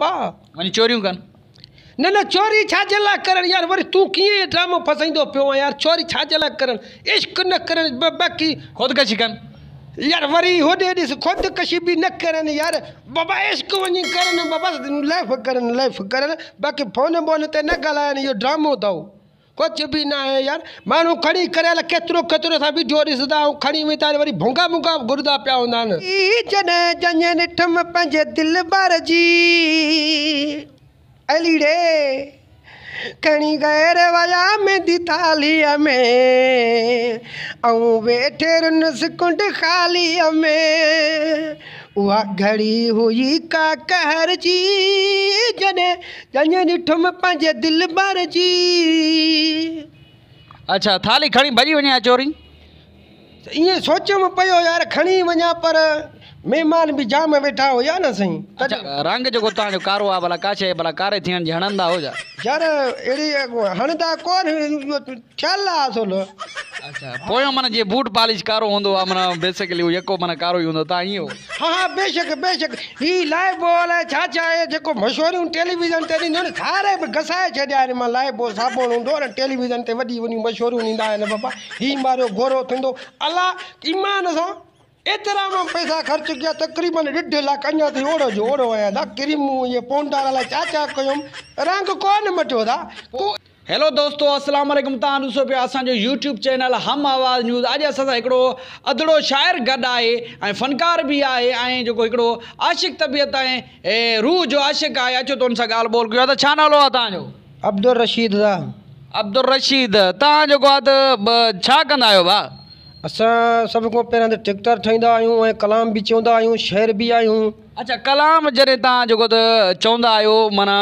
पा अने चोरियूं कनि न न चोरी छाजे लाइ करनि यार वरी तू कीअं ड्रामो फसाईंदो पियो यार चोरी छाजे लाइ करनि इश्क न करनि बाक़ी ख़ुदकशी कन यार वरी दिस खुद ख़ुदकशी भी न करन यार बाबा इश्क वनी करन बाबा लाइफ करन लाइफ करन बाक़ी फोन बोन ते न गलायन यो ड्रामो अथव कुछ भी ना आहे यार माण्हू खणी करे अल केतिरो केतिरो असां वीडियो ॾिसंदा ऐं खणी वेंदा वरी भुंगा भुंगा घुरंदा पिया हूंदा आहिनि ॾिठमि पंहिंजे दिलि ॿार जी अलीड़े खणी गैर वया मेंदी थालीअ में ऐं वेठे कुंड में उहा घड़ी हुई का कहर जी अच्छा थाली खणी भॼी वञे चोरी सोच में पियो यार खणी वञा पर महिमान बि जाम वेठा हुया न साईं अच्छा रंग जेको तव्हांजो कारो आहे भला काछे भला कारे थियण जी हणंदा हुजा यार अहिड़ी हणंदा कोन थियल आहे असुल अच्छा पोयों माना जीअं बूट पॉलिश कारो हूंदो आहे माना बेसिकली उहो यको माना कारो ई हूंदो तव्हां ईअं हा हा हाँ, बेशक बेशक ही लाइव बॉल आहे छा छा आहे जेको मशहूरियूं टेलीविजन ते ॾींदियूं आहिनि सारे बि घसाए छॾिया आहिनि मां लाइव बॉल साबुण हूंदो आहे न टेलीविजन ते वॾी वॾियूं मशहूरियूं ॾींदा आहिनि बाबा ही मारियो घोरो थींदो अला ईमान सां एतरा में पैसा खर्च किया तक़रीबन डेढ़ लाख अञा ताईं ओड़ो जो ओड़ो आहियां था क्रीमूं ये पोंडा वाला चाचा छा कयुमि रंग कोन मटियो था हेलो दोस्तों अस्सलाम वालेकुम असलम तव्हां पे पिया जो YouTube चैनल हम आवाज़ न्यूज़ आज असा एकडो अदड़ो शायर गड आए ऐं फ़नकार भी आए आहे जो को एकडो आशिक़ तबीयत आए ए रूह जो आशिक़ आए अचो तो उनसा गाल बोल कयो त छा नालो आहे तव्हांजो अब्दुल रशीद दा अब्दुल रशीद तव्हां जो को छा कंदायो बा असां सभु खां पहिरियां त ट्रैक्टर ठाहींदा आहियूं कलाम भी चवंदा आहियूं शेर बि आहियूं अच्छा कलाम जैसे तव्हां जेको त चवंदा माना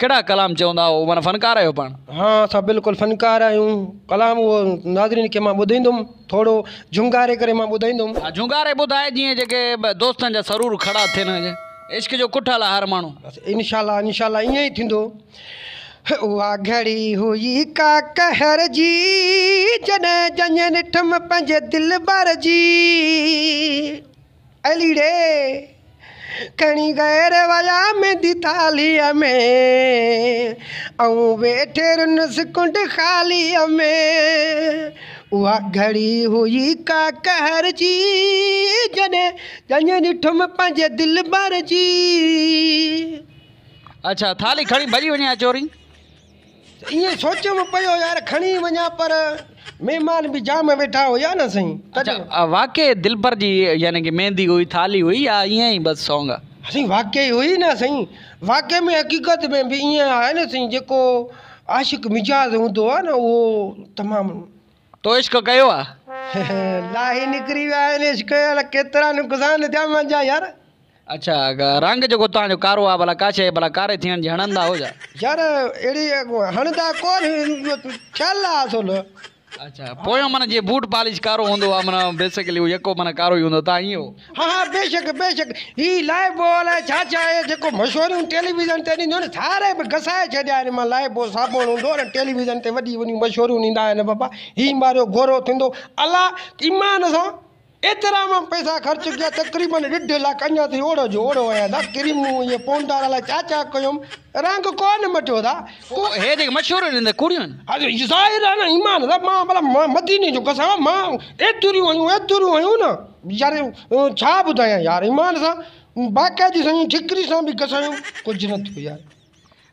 कहिड़ा कलाम चवंदा आहियो माना फ़नकार आहियो पाण हा असां बिल्कुलु फ़नकार आहियूं कलाम उहो नाज़रीन खे मां ॿुधाईंदुमि थोरो झुंगारे करे मां ॿुधाईंदुमि हा झुंगारे ॿुधाए जीअं जेके दोस्तनि जा सरूर खड़ा थियनि इश्क जो कुठल आहे हर माण्हू इनशा इनशा ईअं ई थींदो उहा घड़ी हुई का कहर जी जॾहिं जंहिं पंजे दिल दिलबर जी अली रे खणी गैर वया मेंदी थालीअ में ऐं वेठे कुंड खालीअ में उहा घड़ी हुई का कहर जी जॾहिं जंहिं ॾिठुमि पंहिंजे दिलबर जी अच्छा थाली खणी भॼी वञे चोरी ये सोचो में पयो यार खणी वणा पर मेहमान भी जाम बैठा हो या ना सही अच्छा वाकई दिलबर जी यानी कि मेहंदी हुई थाली हुई या इया ही बस सॉन्ग सही साईं वाकई हुई ना सही वाकई में हक़ीक़त में भी इया है ना सही जेको आशिक़ मिजाज हूंदो है ना वो तमाम तो इश्क कयो आहे लाही निकरी विया आहिनि इश्क केतरा नुक़सान थिया मजा यार अच्छा रंग जेको तव्हांजो कारो आहे भला का भला कारे थियण जी हणंदा हुजा यार अहिड़ी हणंदा कोन ठहियल आहे अच्छा पोयों माना जीअं बूट पॉलिश कारो हूंदो आहे माना बेसिकली उहो यको माना कारो ई हूंदो तव्हां ईअं हा हा बेशक बेशक ही लाइबो अलाए छा छा आहे जेको टेलीविज़न ते ॾींदियूं न थारे बि घसाए छॾिया आहिनि मां लाइबो साबुण हूंदो न टेलीविज़न ते वॾी वॾियूं मशहूरियूं ॾींदा आहिनि बाबा ही मारियो गोरो थींदो अला ईमान सां एतरा में पैसा खर्च किया तक़रीबन डेढ़ लाख अञा ताईं ओड़ो जो ओड़ो आया था क्रीमूं ये पौंडार लाइ छा छा कयुमि रंग कोन मटियो था हे जेके मशहूरु आहिनि कूड़ियूं आज ज़ाहिर आहे न ईमान था मां भला मां मदीने जो कसा मां एतरी होयो एतरी होयो ना यार छा ॿुधायां यार ईमान सा बाकी जी सही ठिकरी सा भी कसा कुछ न थियो यार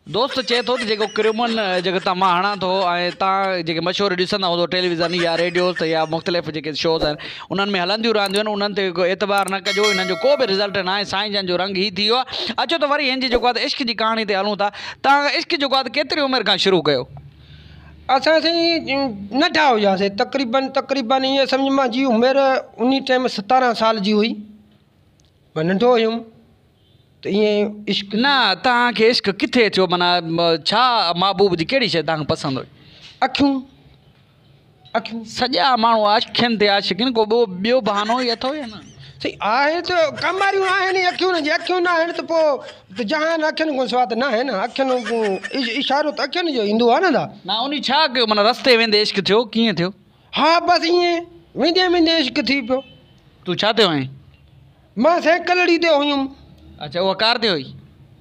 दोस्त चए थो त जेको किरियोमन जेको तव्हां मां हणा थो ऐं तव्हां जेके मशहूरु ॾिसंदा हूंदो टेलीविज़न या रेडियोस या मुख़्तलिफ़ जेके शोज़ आहिनि उन्हनि में हलंदियूं रहंदियूं आहिनि उन्हनि ते को एतबार न कजो हिननि जो को बि रिज़ल्ट नाहे साईं जंहिंजो रंग ई थी वियो आहे अचो त वरी हिनजी जेको आहे त इश्क जी कहाणी ते हलूं था तव्हां इश्क जेको आहे त केतिरी उमिरि खां शुरू कयो असां साईं नंढा हुआसीं तक़रीबन तक़रीबनि ईअं सम्झि मां उमिरि टाइम सतारहं साल जी हुई नंढो हुयुमि तो ये इश्क न तव्हांखे इश्क किथे अचो माना छा महबूब जी कहिड़ी शइ तव्हांखे पसंदि हुई अखियूं अखियूं सॼा माण्हू अखियुनि ते आशिक़ को ॿियो ॿियो बहानो ई अथव या न सही आहे त कम वारियूं आहिनि अखियुनि जी अखियूं न आहिनि त पोइ जहान अखियुनि खां सवाइ त न आहे न अखियुनि इशारो त अखियुनि जो ईंदो आहे न दादा न छा कयो माना रस्ते वेंदे इश्क थियो कीअं थियो हा बसि ईअं वेंदे वेंदे इश्क थी पियो तूं छा थियो आहीं मां ते हुयुमि अच्छा वकारते हुई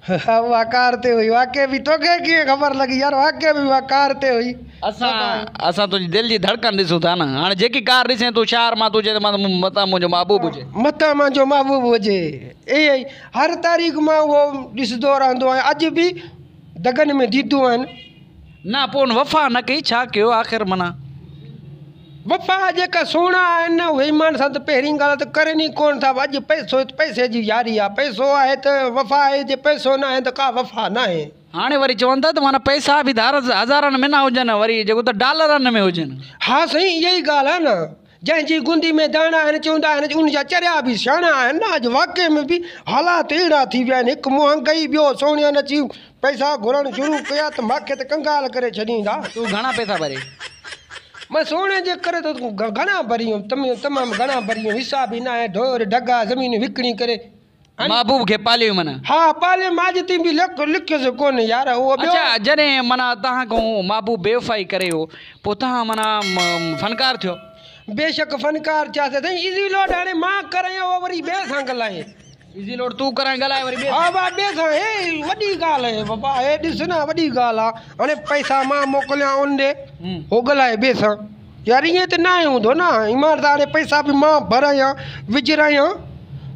हाँ, वाकारते हुई वाक्य भी तो के की खबर लगी यार वाक्य भी वाकारते हुई असा तो असा तो दिल जी धड़कन दिसो था ना हां जेकी कार दिसे तू शहर मां तुझे हाँ, मता मुजो महबूब हुजे मता मुजो महबूब हुजे ए हर तारीख मां वो दिसदो रहंदो है अज भी दगन में दीदू आन ना पोन वफा न कई छा कयो आखिर मना पप्पा जे का सोना आहिनि न उहे माण्हू सां त पहिरीं ॻाल्हि त करनि ई कोन था अॼु पैसो पैसे जी यारी आहे पैसो आहे त वफ़ा आहे जे पैसो न आहे त का वफ़ा न आहे हाणे वरी चवनि था त माना पैसा बि धार हज़ारनि में न हुजनि वरी जेको त डॉलरनि में हुजनि हा साईं इहा ई ॻाल्हि आहे न जंहिंजी गुंदी में दाणा आहिनि चवंदा आहिनि उन जा चरिया बि सियाणा आहिनि न अॼु वाके में बि हालात अहिड़ा थी विया आहिनि हिकु महांगाई ॿियो सोणियनि अची पैसा घुरणु शुरू कया त मूंखे त कंगाल करे छॾींदा तूं घणा पैसा भरे मैं सोने जे करे थो तो घणा भरियूं तमामु तमामु घणा भरियूं हिसाब ही ना है ढोर ढगा ज़मीन विकणी करे महबूब के पाले माना हां पाले माजती भी लख लिखे से कोन यार वो अच्छा जने माना तव्हां को महबूब बेवफ़ाई करे हो पोता तव्हां माना फ़नकार थियो बेशक फ़नकार थियासीं साईं इज़ी लोड हाणे मां करे उहो वरी बे संग लाए बिज़ी लोड तू करण ॻाल्हाए वरी ॿिए हा भाउ ॾिसो हे वॾी ॻाल्हि आहे बाबा हे ॾिस न वॾी ॻाल्हि आहे हाणे पैसा मां मोकिलिया उन ॾे हम्म। हो ॻाल्हाए ॿिए यार ईअं त न आहे हूंदो न ईमान पैसा बि मां भरायां विझरायां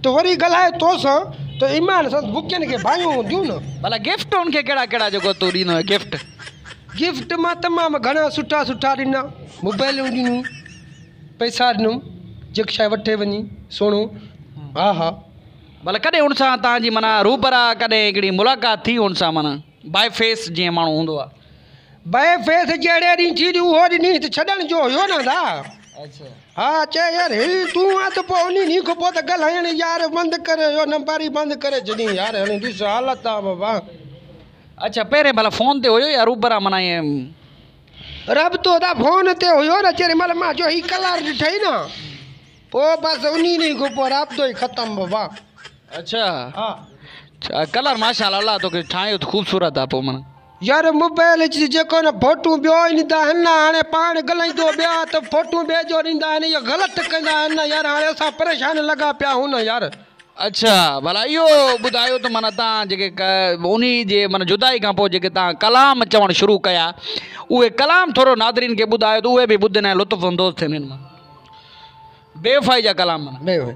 त वरी ॻाल्हाए तोसां त ईमान सां बुकियुनि खे भायूं हूंदियूं न भला गिफ्ट उनखे कहिड़ा कहिड़ा जेको तूं ॾिनो गिफ्ट गिफ्ट मां तमामु घणा सुठा सुठा ॾिना मोबाइलूं ॾिनियूं पैसा ॾिनूं जेकी वठे वञी सुहिणो हम्म। हा हा भले कॾहिं हुन सां तव्हांजी माना रूबरा कॾहिं हिकिड़ी मुलाक़ात थी हुन सां माना बाए फेस जीअं माण्हू हूंदो आहे बाए फेस जहिड़े ॾींहुं थी उहो ॾींहुं त छॾण जो हुयो न दादा अच्छा हा चए यार ही तूं आहे त पोइ उन ॾींहं खां पोइ त ॻाल्हाइण यार बंदि करे इहो नंबर ई बंदि करे छॾी यार हाणे ॾिस हालत आहे बाबा अच्छा पहिरें भला फ़ोन ते हुयो या रूबरा माना ईअं रबतो त फ़ोन ते हुयो न चेरी महिल मां जो ही कलर ॾिठई न पोइ बसि उन ॾींहं खां पोइ राब्तो ई ख़तमु बाबा अच्छा हां अच्छा, कलर माशाल्लाह तो ठाहियो तो त ख़ूबसूरत आहे पोइ माना यार मोबाइल जी जेको न फोटूं ॿियो ॾींदा आहिनि हाणे पाण ॻाल्हाईंदो ॿिया त तो फोटूं ॿिए जो ॾींदा आहिनि इहो ग़लति कंदा आहिनि यार हाणे सा परेशान लगा लॻा हु ना यार अच्छा भला इहो ॿुधायो त माना तव्हां जेके उनी जे माना जुदाई खां पोइ जेके ता कलाम चवण शुरू कया उहे कलाम थोरो नादरीन के बुदायो तो उहे भी ॿुधंदा ने लुत्फ़ अंदोज़ थियनि बेफ़ाई जा कलाम बेफाई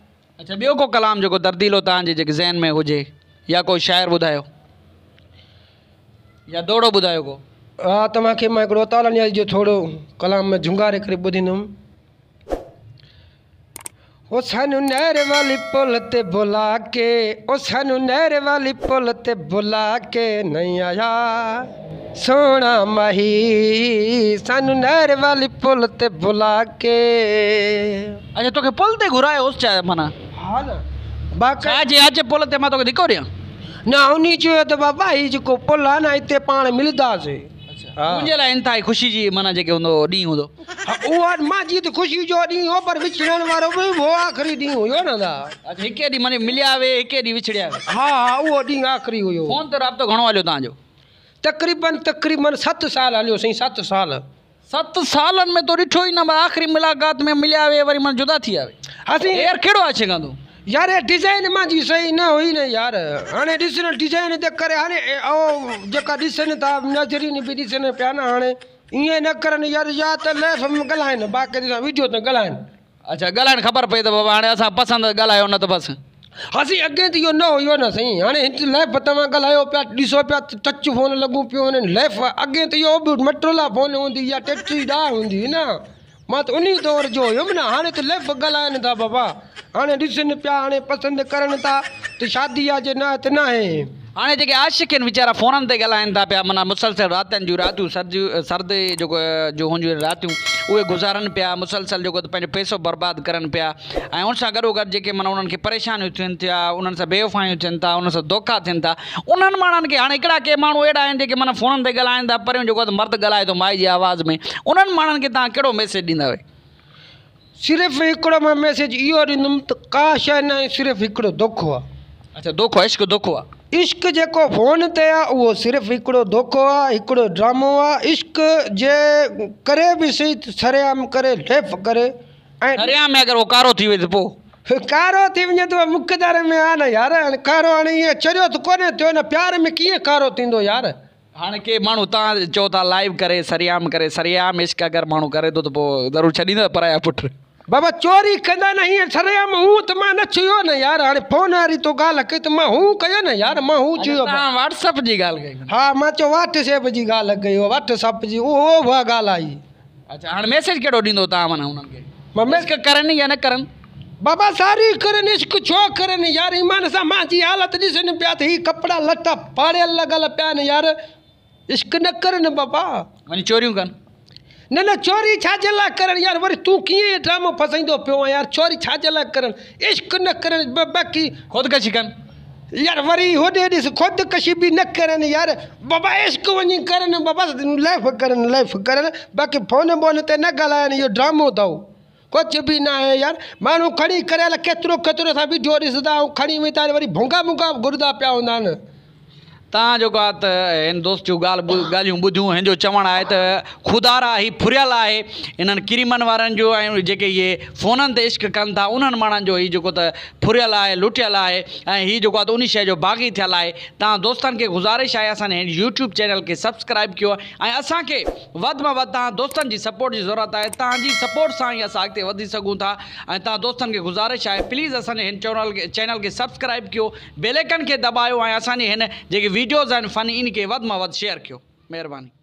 अच्छा ॿियो को कलाम जेको दर्दीलो तव्हांजे जेके ज़हन में हुजे या कोई शाइरु ॿुधायो या दोड़ो ॿुधायो को हा तव्हांखे मां हिकिड़ो तालानियाल जो थोरो कलाम में झुंगारे करे ॿुधींदुमि ओ सानू नहर वाली पुल ते बुला के ओ सानू नहर वाली पुल ते बुला के नहीं आया सोना माही सानू नहर वाली पुल ते बुला के अच्छा तोखे पुल ते घुरायो उस चाहे मना આજે પોલે તેમાં તો દીકરો રહ્યા ના આવની જોઈએ તો બાપા એ જેકો પોલા ના તે પાણ મિલતા છે मुंहिंजे लाइ इंतिहाई ख़ुशी जी माना जेके हूंदो ॾींहुं हूंदो उहा मां जीअं त ख़ुशी जो ॾींहुं हो पर विछड़ण वारो बि हो आख़िरी ॾींहुं हुयो दा हिकु ॾींहुं माने मिलिया वे हिकु ॾींहुं विछड़िया वे हा हा उहो ॾींहुं आख़िरी हुयो फ़ोन ते राब्तो घणो हलियो तव्हांजो तक़रीबन तक़रीबन सत साल हलियो साईं सत साल सत सालनि में तो ॾिठो ई न आख़िरी मुलाक़ात में मिलिया वे वरी माना जुदा थी विया वे असीं यार कहिड़ो अचे कान यार डिजाइन मुंहिंजी सही ना हुई ना यार हाणे डिजाइन जे करे जेका ॾिसनि था नज़री बि ॾिसनि पिया न हाने इए न करन यार त लाइफ ॾिसण वीडियो त ॻाल्हाइनि अच्छा ॻाल्हाइणु ख़बर पई त पसंद गलायो न त बस हसी अगे अॻे त इहो न होयो न साईं हाणे लेफ लाइफ तव्हां ॻाल्हायो पिया ॾिसो पिया टच फोन लॻूं पियो लेफ अगे त यो मटरोला फोन या हुई हूंदी हुंदी ना मत उन्हीं दौर जो हुयुमि न हाणे त तो लेफ ॻाल्हाइनि था बाबा हाणे ॾिसनि पिया हाणे पसंदि करनि था त तो शादी आहे जे न त न हाँ जेके आशिक़ बेचारा फोन फोननि ते था पिया माना मुसलसल रात जो रात सर्द सर्द जो हो रात उ गुजारन पाया पिया मुसलसल पैसों बर्बाद पैसो पाया गो पिया ऐं उन सां गॾोगॾु जेके माना उन्हनि खे परेशानियूं था उन सां धोखा थियनि था उन्हनि माण्हुनि खे हाणे के माण्हू अड़ा जो मन फोन से ते था पर मर्द ॻाल्हाए तो माई की आवाज़ में उन मान के तुम कड़ो मैसेज ॾींदव सिर्फ़ एक मैसेज इहो ॾींदुमि का शइ न धोखो अच्छा धोखो इश्क धोखो आहे इश्क जेको फोन ते आहे उहो सिर्फ़ु धोखो आहे ड्रामो आहे इश्क जे करे बि सही सरेआम करे लेफ करे सरेआम में अगरि उहो कारो थी वञे कारो थी वञे त मुक़दार में आहे न यार हाणे कारो हाणे ईअं चरियो त कोन्हे थियो न प्यार में कीअं कारो थींदो यार हाणे के माण्हू तव्हां चओ था लाइव करे सरेआम करे सरेआम इश्क अगर माण्हू करे थो त पोइ ज़रूरु छॾींदो पर या बाबा चोरी कंदा नहीं सरेआम हूं त मां न चयो न यार हाणे फोन वारी तो ॻाल्हि कई त मां हूं कयो न यार मां हूं चयो तव्हां व्हाट्सअप जी ॻाल्हि कई हा मां चयो व्हाट्सएप जी ॻाल्हि कई व्हाट्सअप जी उहो उहा ॻाल्हि आई अच्छा हाणे मैसेज कहिड़ो ॾींदो तव्हां माना हुननि खे मां मैसेज करनि या न करनि बाबा सारी करनि इश्क छो करनि यार ईमान सां मुंहिंजी हालत ॾिसनि पिया त हीअ लटा पाड़ियल लॻल पिया यार इश्क न करनि बाबा वञी चोरियूं कनि न न चोरी छाज जे लाइ यार वरी तू कीअं ड्रामो फसाईंदो पियो यार चोरी छाज जे लाइ इश्क न करनि बाक़ी ख़ुदकशी कनि यार वरी होॾे ॾिस ख़ुदकशी भी न करन यार बाबा इश्क वनी करन बाबा लाइफ करन लाइफ करन बाक़ी फोन बोन ते न ॻाल्हाइनि यो ड्रामो दओ कुछ भी ना है यार मानू खड़ी करेला केतरो केतरो सा वीडियो ॾिसंदा खड़ी में वेंदा वरी भोंगा मुंगा गुरदा पिया हूंदा तक दोस्त जूं ॻाल्हि जो चवणु आहे त खुदारा ही फुरियल है इन किरीमनि जो जी जेके इहे फ़ोननि इश्क कन था उन माण्हुनि जो हीउ फुरियल है लुटियल है ऐं उन जो बाग़ी थल है तव्हां दोस्तनि गुज़ारिश है अस यूट्यूब चैनल के सब्सक्राइब किया ऐं असांखे सपोर्ट की ज़रूरत है तव्हांजी सपोर्ट से ही असां अगत वधी था गुज़ारिश है प्लीज़ अस चैनल के सब्सक्राइब किया बेलैकन के दबाया ऐं असांजे વિડીયોઝ એન્ડ ફની ઇનકે વધમાં વધ શેર કયો મહેરબાની